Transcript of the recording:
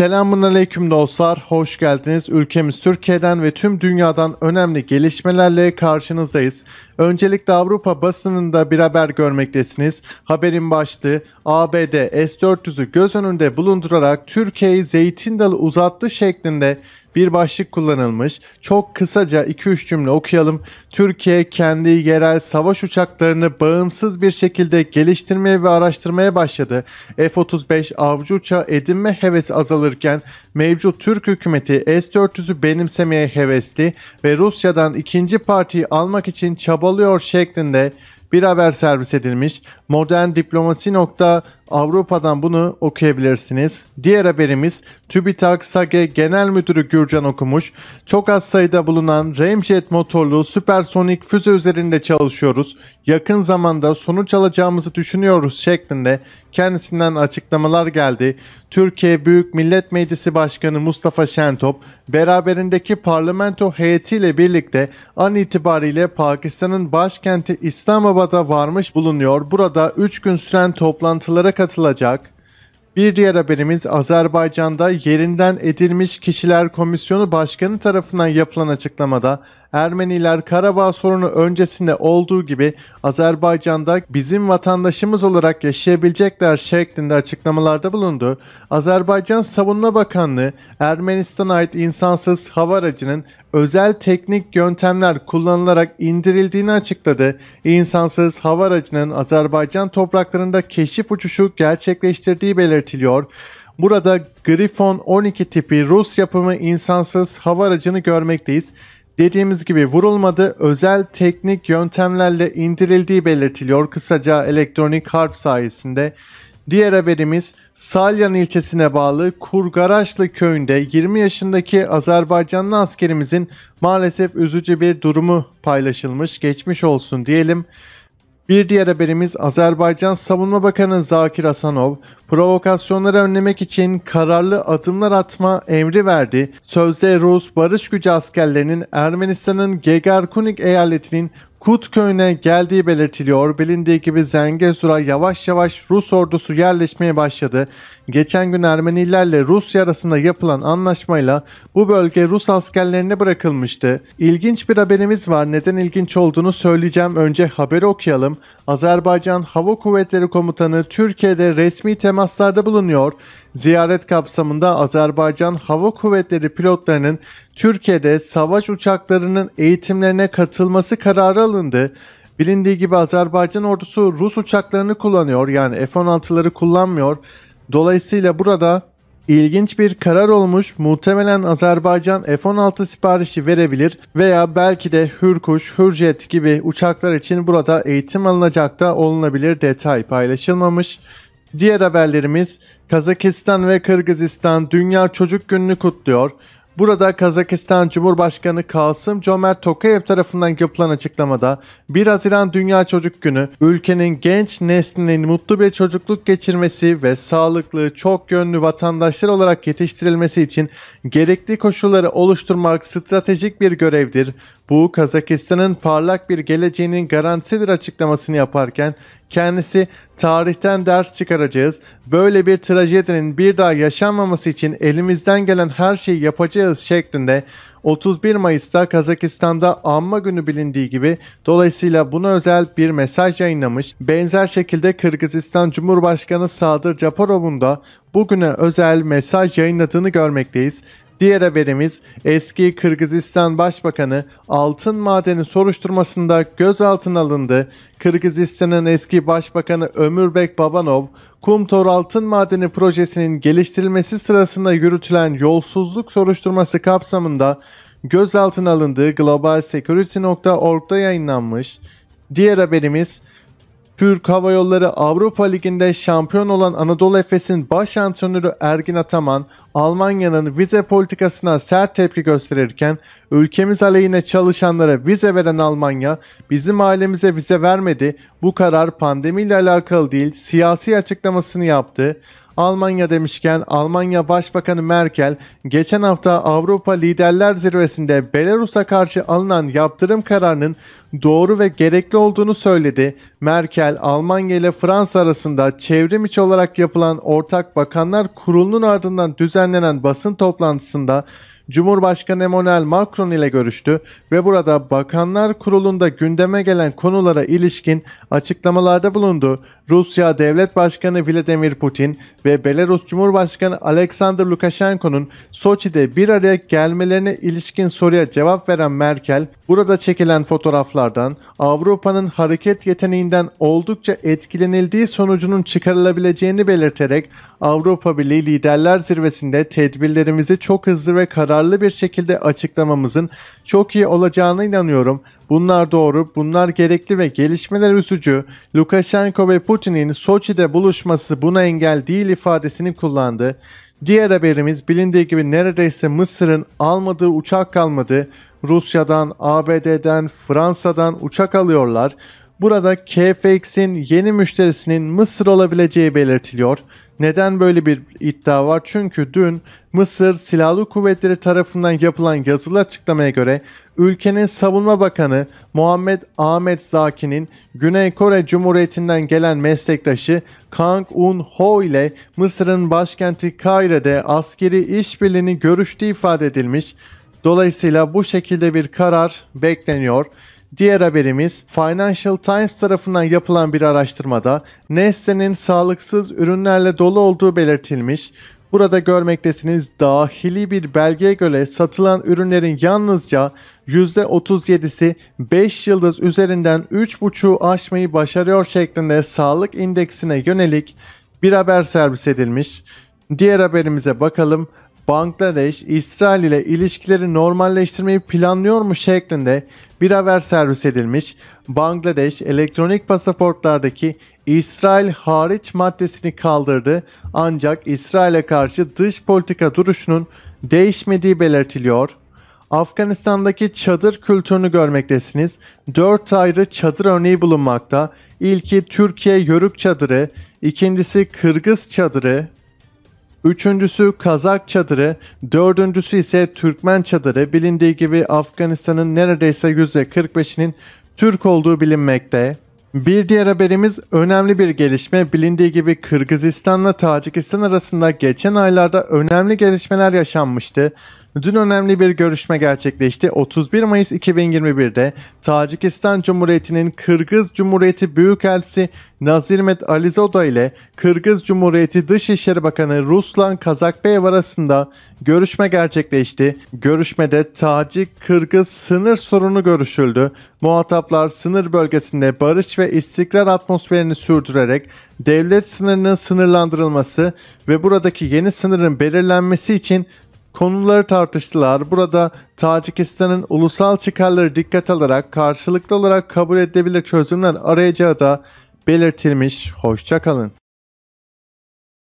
Selamun Aleyküm dostlar, hoş geldiniz. Ülkemiz Türkiye'den ve tüm dünyadan önemli gelişmelerle karşınızdayız. Öncelikle Avrupa basınında bir haber görmektesiniz. Haberin başlığı ABD S-400'ü göz önünde bulundurarak Türkiye'yi zeytin dalı uzattı şeklinde bir başlık kullanılmış. Çok kısaca 2-3 cümle okuyalım. Türkiye kendi yerel savaş uçaklarını bağımsız bir şekilde geliştirmeye ve araştırmaya başladı. F-35 avcı uçağı edinme hevesi azalırken mevcut Türk hükümeti S-400'ü benimsemeye hevesli ve Rusya'dan ikinci partiyi almak için çabalıyor şeklinde bir haber servis edilmiş. Modern diplomasi nokta Avrupa'dan bunu okuyabilirsiniz. Diğer haberimiz TÜBİTAK SAGE Genel Müdürü Gürcan Okumuş. Çok az sayıda bulunan Ramjet motorlu süpersonik füze üzerinde çalışıyoruz. Yakın zamanda sonuç alacağımızı düşünüyoruz şeklinde kendisinden açıklamalar geldi. Türkiye Büyük Millet Meclisi Başkanı Mustafa Şentop beraberindeki parlamento heyetiyle birlikte an itibariyle Pakistan'ın başkenti İslamabad'a varmış bulunuyor. Burada 3 gün süren toplantılara katılacak. Bir diğer haberimiz Azerbaycan'da yerinden edilmiş kişiler komisyonu başkanı tarafından yapılan açıklamada Ermeniler Karabağ sorunu öncesinde olduğu gibi Azerbaycan'da bizim vatandaşımız olarak yaşayabilecekler şeklinde açıklamalarda bulundu. Azerbaycan Savunma Bakanlığı Ermenistan'a ait insansız hava aracının özel teknik yöntemler kullanılarak indirildiğini açıkladı. İnsansız hava aracının Azerbaycan topraklarında keşif uçuşu gerçekleştirdiği belirtiliyor. Burada Griffon 12 tipi Rus yapımı insansız hava aracını görmekteyiz. Dediğimiz gibi vurulmadı, özel teknik yöntemlerle indirildiği belirtiliyor kısaca elektronik harp sayesinde. Diğer haberimiz Salyan ilçesine bağlı Kurgaraşlı köyünde 20 yaşındaki Azerbaycanlı askerimizin maalesef üzücü bir durumu paylaşılmış. Geçmiş olsun diyelim. Bir diğer haberimiz Azerbaycan Savunma Bakanı Zakir Hasanov provokasyonları önlemek için kararlı adımlar atma emri verdi. Sözde Rus barış gücü askerlerinin Ermenistan'ın Gegarkunik eyaletinin Kut köyüne geldiği belirtiliyor. Bilindiği gibi Zengezur'a yavaş yavaş Rus ordusu yerleşmeye başladı. Geçen gün Ermenilerle Rusya arasında yapılan anlaşmayla bu bölge Rus askerlerine bırakılmıştı. İlginç bir haberimiz var. Neden ilginç olduğunu söyleyeceğim. Önce haberi okuyalım. Azerbaycan Hava Kuvvetleri Komutanı Türkiye'de resmi temaslarda bulunuyor. Ziyaret kapsamında Azerbaycan Hava Kuvvetleri pilotlarının Türkiye'de savaş uçaklarının eğitimlerine katılması kararı alındı. Bilindiği gibi Azerbaycan ordusu Rus uçaklarını kullanıyor yani F-16'ları kullanmıyor. Dolayısıyla burada ilginç bir karar olmuş. Muhtemelen Azerbaycan F-16 siparişi verebilir veya belki de Hürkuş, Hürjet gibi uçaklar için burada eğitim alınacak da olunabilir detay paylaşılmamış. Diğer haberlerimiz Kazakistan ve Kırgızistan Dünya Çocuk Günü'nü kutluyor. Burada Kazakistan Cumhurbaşkanı Kasım Cömert Tokayev tarafından yapılan açıklamada 1 Haziran Dünya Çocuk Günü ülkenin genç neslinin mutlu bir çocukluk geçirmesi ve sağlıklı, çok yönlü vatandaşlar olarak yetiştirilmesi için gerekli koşulları oluşturmak stratejik bir görevdir. Bu Kazakistan'ın parlak bir geleceğinin garantisidir açıklamasını yaparken kendisi tarihten ders çıkaracağız. Böyle bir trajedinin bir daha yaşanmaması için elimizden gelen her şeyi yapacağız şeklinde 31 Mayıs'ta Kazakistan'da anma günü bilindiği gibi dolayısıyla buna özel bir mesaj yayınlamış. Benzer şekilde Kırgızistan Cumhurbaşkanı Sadır Japarov'un da bugüne özel mesaj yayınladığını görmekteyiz. Diğer haberimiz eski Kırgızistan Başbakanı altın madeni soruşturmasında gözaltına alındı. Kırgızistan'ın eski başbakanı Ömürbek Babanov, Kumtor Altın Madeni projesinin geliştirilmesi sırasında yürütülen yolsuzluk soruşturması kapsamında gözaltına alındığı globalsecurity.org'da yayınlanmış. Diğer haberimiz Türk Hava Yolları Avrupa Ligi'nde şampiyon olan Anadolu Efes'in baş antrenörü Ergin Ataman, Almanya'nın vize politikasına sert tepki gösterirken ülkemiz aleyhine çalışanlara vize veren Almanya bizim ailemize vize vermedi bu karar pandemiyle alakalı değil siyasi açıklamasını yaptı. Almanya demişken Almanya Başbakanı Merkel geçen hafta Avrupa Liderler Zirvesi'nde Belarus'a karşı alınan yaptırım kararının doğru ve gerekli olduğunu söyledi. Merkel Almanya ile Fransa arasında çevrim içi olarak yapılan ortak bakanlar kurulunun ardından düzenlenen basın toplantısında Cumhurbaşkanı Emmanuel Macron ile görüştü ve burada Bakanlar Kurulu'nda gündeme gelen konulara ilişkin açıklamalarda bulundu. Rusya Devlet Başkanı Vladimir Putin ve Belarus Cumhurbaşkanı Alexander Lukashenko'nun Soçi'de bir araya gelmelerine ilişkin soruya cevap veren Merkel, burada çekilen fotoğraflardan Avrupa'nın hareket yeteneğinden oldukça etkilenildiği sonucunun çıkarılabileceğini belirterek Avrupa Birliği Liderler Zirvesi'nde tedbirlerimizi çok hızlı ve kararlı bir şekilde açıklamamızın çok iyi olacağına inanıyorum. Bunlar doğru, bunlar gerekli ve gelişmeler üzücü. Lukashenko ve Putin'in Soçi'de buluşması buna engel değil ifadesini kullandı. Diğer haberimiz bilindiği gibi neredeyse Mısır'ın almadığı uçak kalmadı. Rusya'dan, ABD'den, Fransa'dan uçak alıyorlar. Burada KFX'in yeni müşterisinin Mısır olabileceği belirtiliyor. Neden böyle bir iddia var? Çünkü dün Mısır Silahlı Kuvvetleri tarafından yapılan yazılı açıklamaya göre ülkenin Savunma Bakanı Muhammed Ahmet Zaki'nin Güney Kore Cumhuriyeti'nden gelen meslektaşı Kang Un Ho ile Mısır'ın başkenti Kaire'de askeri işbirliğini görüştüğü ifade edilmiş. Dolayısıyla bu şekilde bir karar bekleniyor. Diğer haberimiz Financial Times tarafından yapılan bir araştırmada Nestle'nin sağlıksız ürünlerle dolu olduğu belirtilmiş. Burada görmektesiniz dahili bir belgeye göre satılan ürünlerin yalnızca %37'si 5 yıldız üzerinden 3.5'u aşmayı başarıyor şeklinde sağlık indeksine yönelik bir haber servis edilmiş. Diğer haberimize bakalım. Bangladeş, İsrail ile ilişkileri normalleştirmeyi planlıyor mu şeklinde bir haber servis edilmiş. Bangladeş elektronik pasaportlardaki İsrail hariç maddesini kaldırdı ancak İsrail'e karşı dış politika duruşunun değişmediği belirtiliyor. Afganistan'daki çadır kültürünü görmektesiniz. 4 ayrı çadır örneği bulunmakta. İlki Türkiye Yörük çadırı, ikincisi Kırgız çadırı, Üçüncüsü Kazak çadırı, dördüncüsü ise Türkmen çadırı. Bilindiği gibi Afganistan'ın neredeyse %45'inin Türk olduğu bilinmekte. Bir diğer haberimiz önemli bir gelişme. Bilindiği gibi Kırgızistan'la Tacikistan arasında geçen aylarda önemli gelişmeler yaşanmıştı. Dün önemli bir görüşme gerçekleşti. 31 Mayıs 2021'de Tacikistan Cumhuriyeti'nin Kırgız Cumhuriyeti Büyükelçisi Nazirmet Alizoda ile Kırgız Cumhuriyeti Dışişleri Bakanı Ruslan Kazakbeyev arasında görüşme gerçekleşti. Görüşmede Tacik-Kırgız sınır sorunu görüşüldü. Muhataplar sınır bölgesinde barış ve istikrar atmosferini sürdürerek devlet sınırının sınırlandırılması ve buradaki yeni sınırın belirlenmesi için Konuları tartıştılar. Burada Tacikistan'ın ulusal çıkarları dikkat alarak karşılıklı olarak kabul edilebilir çözümler arayacağı da belirtilmiş. Hoşçakalın.